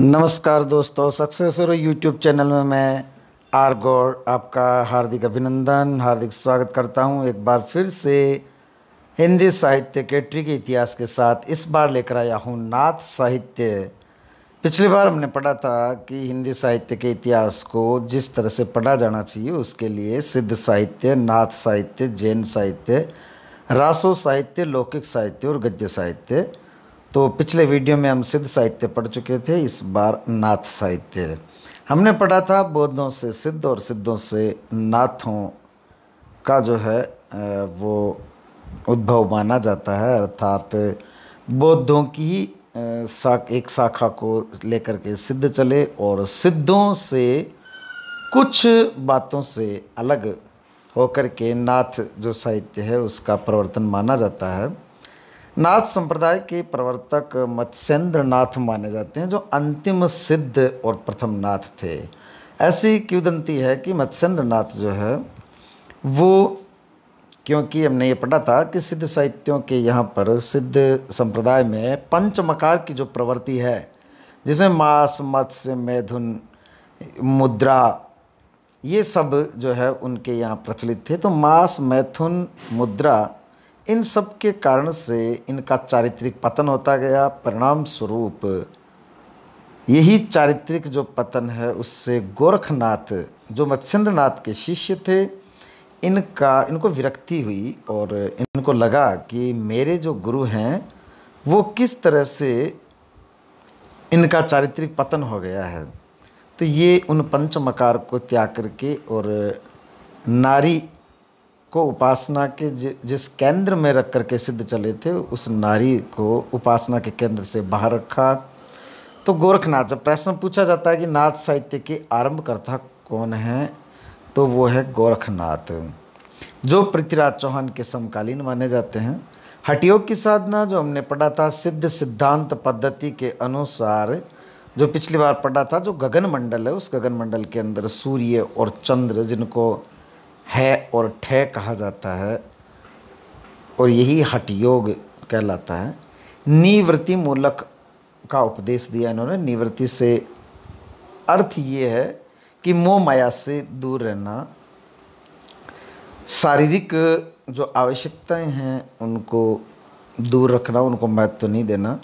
नमस्कार दोस्तों सक्सेस और यूट्यूब चैनल में मैं आर गौर आपका हार्दिक अभिनंदन हार्दिक स्वागत करता हूं एक बार फिर से हिंदी साहित्य के ट्रिक इतिहास के साथ इस बार लेकर आया हूं नाथ साहित्य पिछली बार हमने पढ़ा था कि हिंदी साहित्य के इतिहास को जिस तरह से पढ़ा जाना चाहिए उसके लिए सिद्ध साहित्य नाथ साहित्य जैन साहित्य रासो साहित्य लौकिक साहित्य और गद्य साहित्य तो पिछले वीडियो में हम सिद्ध साहित्य पढ़ चुके थे इस बार नाथ साहित्य हमने पढ़ा था बौद्धों से सिद्ध और सिद्धों से नाथों का जो है वो उद्भव माना जाता है अर्थात बौद्धों की साख एक शाखा को लेकर के सिद्ध चले और सिद्धों से कुछ बातों से अलग होकर के नाथ जो साहित्य है उसका प्रवर्तन माना जाता है नाथ संप्रदाय के प्रवर्तक मत्स्येंद्र नाथ माने जाते हैं जो अंतिम सिद्ध और प्रथम नाथ थे ऐसी क्यूदंती है कि मत्स्येंद्र नाथ जो है वो क्योंकि हमने ये पढ़ा था कि सिद्ध साहित्यों के यहाँ पर सिद्ध संप्रदाय में पंचमकार की जो प्रवृत्ति है जिसमें मास मत्स्य मैथुन मुद्रा ये सब जो है उनके यहाँ प्रचलित थे तो मास मैथुन मुद्रा इन सब के कारण से इनका चारित्रिक पतन होता गया परिणाम स्वरूप यही चारित्रिक जो पतन है उससे गोरखनाथ जो मत्स्यन्द्र नाथ के शिष्य थे इनका इनको विरक्ति हुई और इनको लगा कि मेरे जो गुरु हैं वो किस तरह से इनका चारित्रिक पतन हो गया है तो ये उन पंच मकार को त्याग करके और नारी को उपासना के जिस केंद्र में रख कर के सिद्ध चले थे उस नारी को उपासना के केंद्र से बाहर रखा तो गोरखनाथ जब प्रश्न पूछा जाता है कि नाथ साहित्य के आरंभकर्ता कौन है तो वो है गोरखनाथ जो पृथ्वीराज चौहान के समकालीन माने जाते हैं हटियोग की साधना जो हमने पढ़ा था सिद्ध सिद्धांत पद्धति के अनुसार जो पिछली बार पढ़ा था जो गगन मंडल है उस गगन मंडल के अंदर सूर्य और चंद्र जिनको है और ठे कहा जाता है और यही हट योग कहलाता है निवृत्ति मूलक का उपदेश दिया इन्होंने निवृत्ति से अर्थ ये है कि मोह माया से दूर रहना शारीरिक जो आवश्यकताएं हैं उनको दूर रखना उनको महत्व तो नहीं देना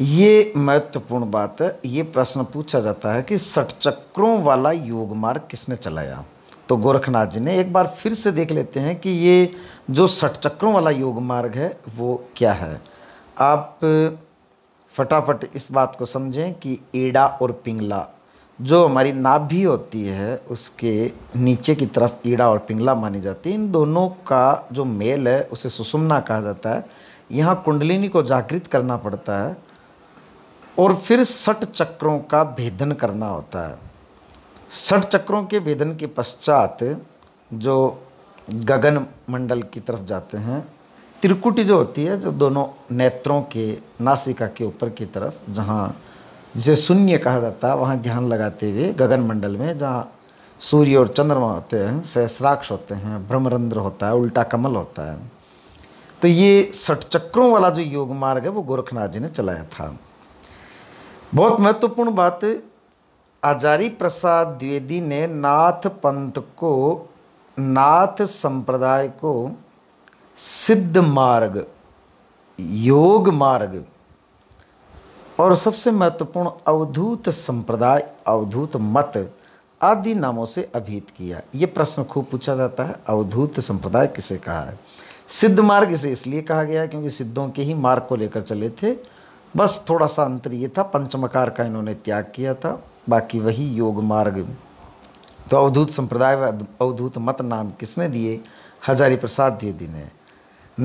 ये महत्वपूर्ण बात है ये प्रश्न पूछा जाता है कि सठ चक्रों वाला योग मार्ग किसने चलाया तो गोरखनाथ जी ने एक बार फिर से देख लेते हैं कि ये जो षटचक्रों वाला योग मार्ग है वो क्या है आप फटाफट इस बात को समझें कि एड़ा और पिंगला जो हमारी नाभि होती है उसके नीचे की तरफ ईड़ा और पिंगला मानी जाती है इन दोनों का जो मेल है उसे सुषुम्ना कहा जाता है यहाँ कुंडलिनी को जागृत करना पड़ता है और फिर सट चक्रों का भेदन करना होता है षठ चक्रों के वेदन के पश्चात जो गगन मंडल की तरफ जाते हैं त्रिकुटी जो होती है जो दोनों नेत्रों के नासिका के ऊपर की तरफ जहाँ जिसे शून्य कहा जाता है वहाँ ध्यान लगाते हुए गगन मंडल में जहाँ सूर्य और चंद्रमा होते हैं सहस्राक्ष होते हैं ब्रह्मरंध्र होता है उल्टा कमल होता है तो ये षठ चक्रों वाला जो योग मार्ग है वो गोरखनाथ जी ने चलाया था बहुत महत्वपूर्ण बात आचारी प्रसाद द्विवेदी ने नाथ पंथ को नाथ संप्रदाय को सिद्ध मार्ग योग मार्ग और सबसे महत्वपूर्ण अवधूत संप्रदाय अवधूत मत आदि नामों से अभिहित किया ये प्रश्न खूब पूछा जाता है अवधूत संप्रदाय किसे कहा है सिद्ध मार्ग इसे इसलिए कहा गया क्योंकि सिद्धों के ही मार्ग को लेकर चले थे बस थोड़ा सा अंतर ये था पंचमकार का इन्होंने त्याग किया था बाकी वही योग मार्ग तो अवधूत संप्रदाय अवधूत मत नाम किसने दिए हजारी प्रसाद द्विवेदी ने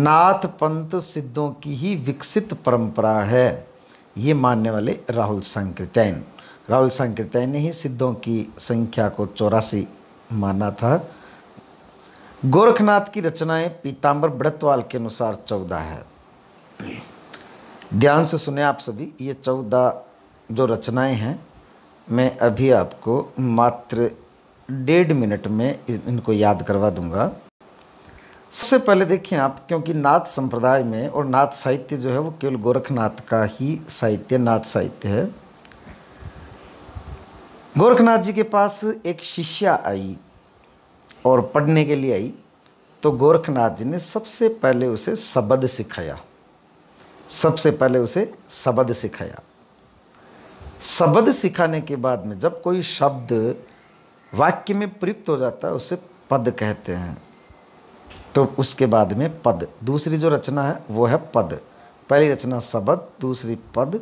नाथ पंथ सिद्धों की ही विकसित परंपरा है ये मानने वाले राहुल संकृतैन राहुल संकृतैन ने ही सिद्धों की संख्या को चौरासी माना था गोरखनाथ की रचनाएं पीताम्बर बड़तवाल के अनुसार चौदह है ध्यान से सुने आप सभी ये चौदह जो रचनाएं हैं मैं अभी आपको मात्र डेढ़ मिनट में इनको याद करवा दूंगा सबसे पहले देखिए आप क्योंकि नाथ संप्रदाय में और नाथ साहित्य जो है वो केवल गोरखनाथ का ही साहित्य नाथ साहित्य है गोरखनाथ जी के पास एक शिष्या आई और पढ़ने के लिए आई तो गोरखनाथ जी ने सबसे पहले उसे शबद सिखाया सबसे पहले उसे शबद सिखाया शब्द सिखाने के बाद में जब कोई शब्द वाक्य में प्रयुक्त हो जाता है उसे पद कहते हैं तो उसके बाद में पद दूसरी जो रचना है वो है पद पहली रचना शब्द दूसरी पद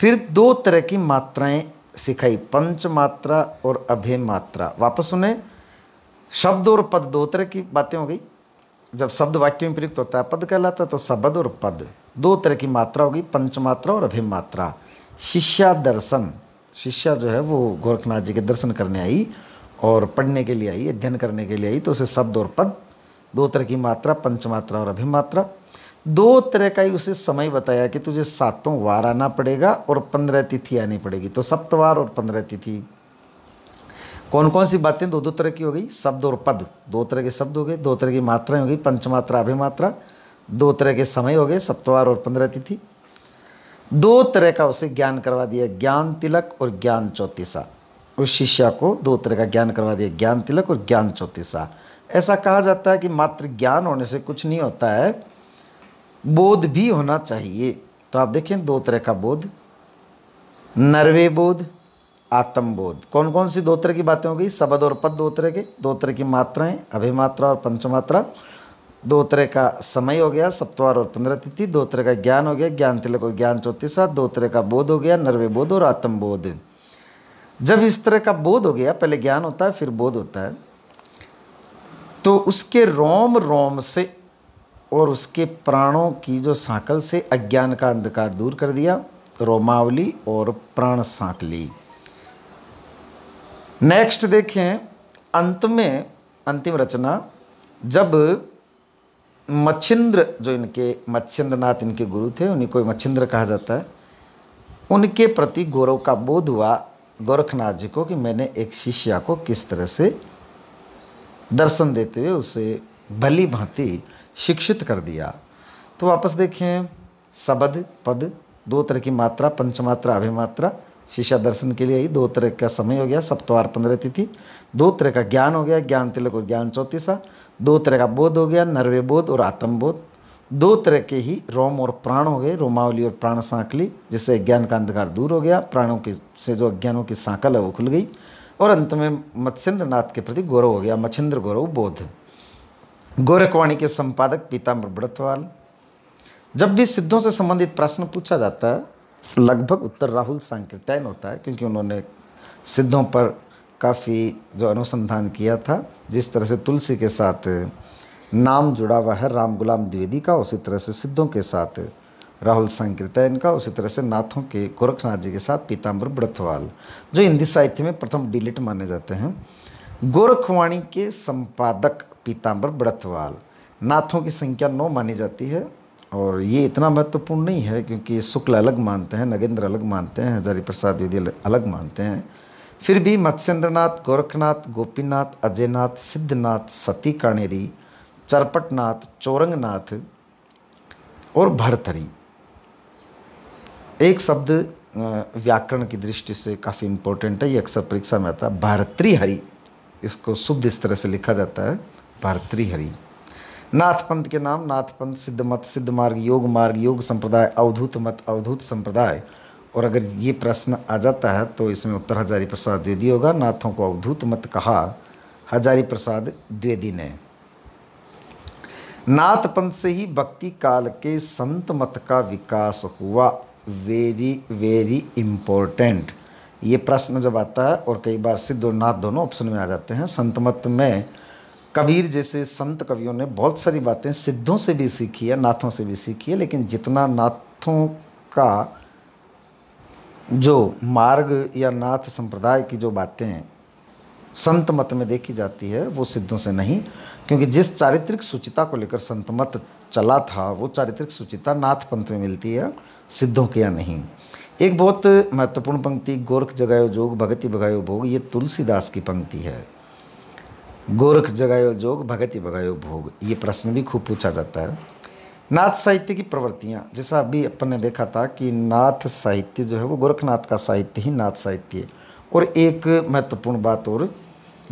फिर दो तरह की मात्राएं सिखाई पंच मात्रा और अभय मात्रा वापस सुने शब्द और पद दो तरह की बातें हो गई जब शब्द वाक्य में प्रयुक्त होता है पद कहलाता है तो शब्द और पद दो तरह की मात्रा होगी पंचमात्रा और अभिमात्रा शिष्या दर्शन शिष्या जो है वो गोरखनाथ जी के दर्शन करने आई और पढ़ने के लिए आई अध्ययन करने के लिए आई तो उसे शब्द और पद दो तरह की मात्रा पंचमात्रा और अभिमात्रा दो तरह का ही उसे समय बताया कि तुझे सातों वार आना पड़ेगा और पंद्रह तिथि आनी पड़ेगी तो सप्तवार और पंद्रह तिथि कौन कौन सी बातें दो दो तरह की हो गई शब्द और पद दो तरह के शब्द हो गए दो तरह की मात्राएं हो गई पंचमात्रा अभिमात्रा दो तरह के समय हो गए सप्तवार और पंद्रह तिथि दो तरह का उसे ज्ञान करवा दिया ज्ञान तिलक और ज्ञान चौतीसा उस शिष्या को दो तरह का ज्ञान करवा दिया ज्ञान तिलक और ज्ञान चौतीसा ऐसा कहा जाता है कि मात्र ज्ञान होने से कुछ नहीं होता है बोध भी होना चाहिए तो आप देखें दो तरह का बोध नरवे बोध आत्मबोध कौन कौन सी दो तरह की बातें हो गई शब्द और पद दो तरह के दो तरह की मात्राएं अभिमात्रा और पंचमात्रा दो तरह का समय हो गया सप्तवार और पंद्रह तिथि दो तरह का ज्ञान हो गया ज्ञान तिलक और ज्ञान चौथी सात दो तरह का बोध हो गया नरवे बोध और आत्मबोध जब इस तरह का बोध हो गया पहले ज्ञान होता है फिर बोध होता है तो उसके रोम रोम से और उसके प्राणों की जो सांकल से अज्ञान का अंधकार दूर कर दिया रोमावली और प्राण सांक ली नेक्स्ट देखें अंत में अंतिम रचना जब मच्छिंद्र जो इनके मच्छिंद्र इनके गुरु थे उन्हीं को मच्छिंद्र कहा जाता है उनके प्रति गौरव का बोध हुआ गोरखनाथ जी को कि मैंने एक शिष्या को किस तरह से दर्शन देते हुए उसे भली भांति शिक्षित कर दिया तो वापस देखें शबद पद दो तरह की मात्रा पंचमात्रा अभिमात्रा शिष्या दर्शन के लिए ही दो तरह का समय हो गया सप्तवार पंद्रह तिथि दो तरह का ज्ञान हो गया ज्ञान तिलक और ज्ञान चौतीसा दो तरह का बोध हो गया नरवे बोध और आत्मबोध दो तरह के ही रोम और प्राण हो गए रोमावली और प्राण सांकली जिससे ज्ञान का अंधकार दूर हो गया प्राणों की से जो अज्ञानों की सांकल है वो खुल गई और अंत में मत्स्येंद्र नाथ के प्रति गौरव हो गया मच्छिन्द्र गौरव बोध गोरखवाणी के संपादक पीताम्बर ब्रतवाल जब भी सिद्धों से संबंधित प्रश्न पूछा जाता है लगभग उत्तर राहुल सांकृत्यायन होता है क्योंकि उन्होंने सिद्धों पर काफ़ी जो अनुसंधान किया था जिस तरह से तुलसी के साथ नाम जुड़ा हुआ है राम गुलाम द्विवेदी का उसी तरह से सिद्धों के साथ राहुल संकीर्तन का उसी तरह से नाथों के गोरखनाथ जी के साथ पीताम्बर ब्रथवाल जो हिंदी साहित्य में प्रथम डिलिट माने जाते हैं गोरखवाणी के संपादक पीताम्बर ब्रथवाल नाथों की संख्या नौ मानी जाती है और ये इतना महत्वपूर्ण नहीं है क्योंकि शुक्ल अलग मानते हैं नगेंद्र अलग मानते हैं हजारी प्रसाद द्विवेदी अलग मानते हैं फिर भी मत्स्येंद्रनाथ गोरखनाथ गोपीनाथ अजयनाथ सिद्धनाथ सती काणेरी चरपटनाथ चोरंगनाथ और भरतरी एक शब्द व्याकरण की दृष्टि से काफ़ी इम्पोर्टेंट है ये अक्सर परीक्षा में आता है भरतरी हरि इसको शुद्ध इस तरह से लिखा जाता है भरतरी हरि नाथ पंथ के नाम नाथ पंथ सिद्ध मत सिद्ध मार्ग योग मार्ग योग संप्रदाय अवधूत मत अवधूत संप्रदाय और अगर ये प्रश्न आ जाता है तो इसमें उत्तर हजारी प्रसाद द्विवेदी होगा नाथों को अवधूत मत कहा हजारी प्रसाद द्वेदी ने नाथ पंथ से ही भक्ति काल के संत मत का विकास हुआ वेरी वेरी इम्पोर्टेंट ये प्रश्न जब आता है और कई बार सिद्ध और नाथ दोनों ऑप्शन में आ जाते हैं संत मत में कबीर जैसे संत कवियों ने बहुत सारी बातें सिद्धों से भी सीखी है नाथों से भी सीखी है लेकिन जितना नाथों का जो मार्ग या नाथ संप्रदाय की जो बातें हैं संत मत में देखी जाती है वो सिद्धों से नहीं क्योंकि जिस चारित्रिक सुचिता को लेकर संत मत चला था वो चारित्रिक सुचिता नाथ पंथ में मिलती है सिद्धों के या नहीं एक बहुत महत्वपूर्ण पंक्ति गोरख जगायो जोग भगति भगायो भोग ये तुलसीदास की पंक्ति है गोरख जगायो जोग भगति भगायो भोग ये प्रश्न भी खूब पूछा जाता है नाथ साहित्य की प्रवृत्तियाँ जैसा अभी अपन ने देखा था कि नाथ साहित्य जो है वो गोरखनाथ का साहित्य ही नाथ साहित्य है और एक महत्वपूर्ण बात और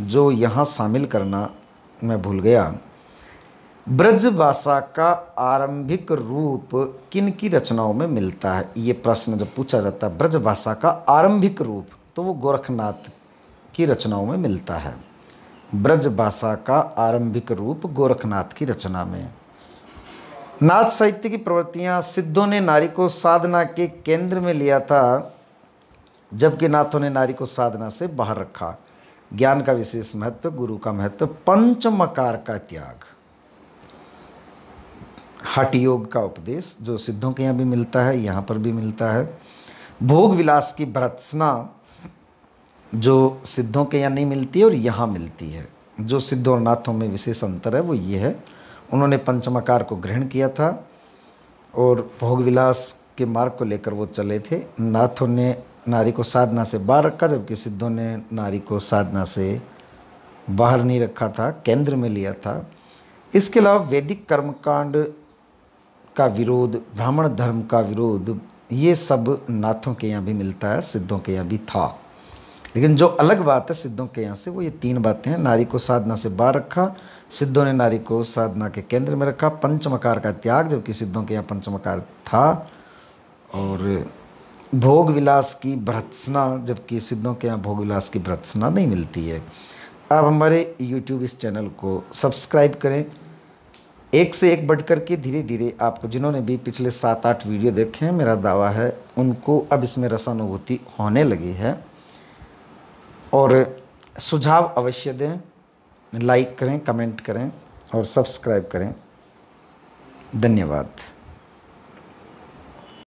जो यहाँ शामिल करना मैं भूल गया ब्रज भाषा का आरंभिक रूप किन की रचनाओं में मिलता है ये प्रश्न जब पूछा जाता है ब्रज भाषा का आरंभिक रूप तो वो गोरखनाथ की रचनाओं में मिलता है ब्रज भाषा का आरंभिक रूप गोरखनाथ की रचना में नाथ साहित्य की प्रवृत्तियाँ सिद्धों ने नारी को साधना के केंद्र में लिया था जबकि नाथों ने नारी को साधना से बाहर रखा ज्ञान का विशेष महत्व गुरु का महत्व पंचमकार का त्याग हट योग का उपदेश जो सिद्धों के यहाँ भी मिलता है यहाँ पर भी मिलता है भोग विलास की भ्रत्सना जो सिद्धों के यहाँ नहीं मिलती और यहाँ मिलती है जो सिद्धों और नाथों में विशेष अंतर है वो ये है उन्होंने पंचमकार को ग्रहण किया था और भोग विलास के मार्ग को लेकर वो चले थे नाथों ने नारी को साधना से बाहर रखा जबकि सिद्धों ने नारी को साधना से बाहर नहीं रखा था केंद्र में लिया था इसके अलावा वैदिक कर्मकांड का विरोध ब्राह्मण धर्म का विरोध ये सब नाथों के यहाँ भी मिलता है सिद्धों के यहाँ भी था लेकिन जो अलग बात है सिद्धों के यहाँ से वो ये तीन बातें हैं नारी को साधना से बाहर रखा सिद्धों ने नारी को साधना के केंद्र में रखा पंचमकार का त्याग जबकि सिद्धों के यहाँ पंचमकार था और भोग विलास की भ्रत्सना जबकि सिद्धों के यहाँ भोग विलास की भ्रत्सना नहीं मिलती है आप हमारे YouTube इस चैनल को सब्सक्राइब करें एक से एक बढ़कर के धीरे धीरे आपको जिन्होंने भी पिछले सात आठ वीडियो देखे हैं मेरा दावा है उनको अब इसमें रसानुभूति होने लगी है और सुझाव अवश्य दें लाइक करें कमेंट करें और सब्सक्राइब करें धन्यवाद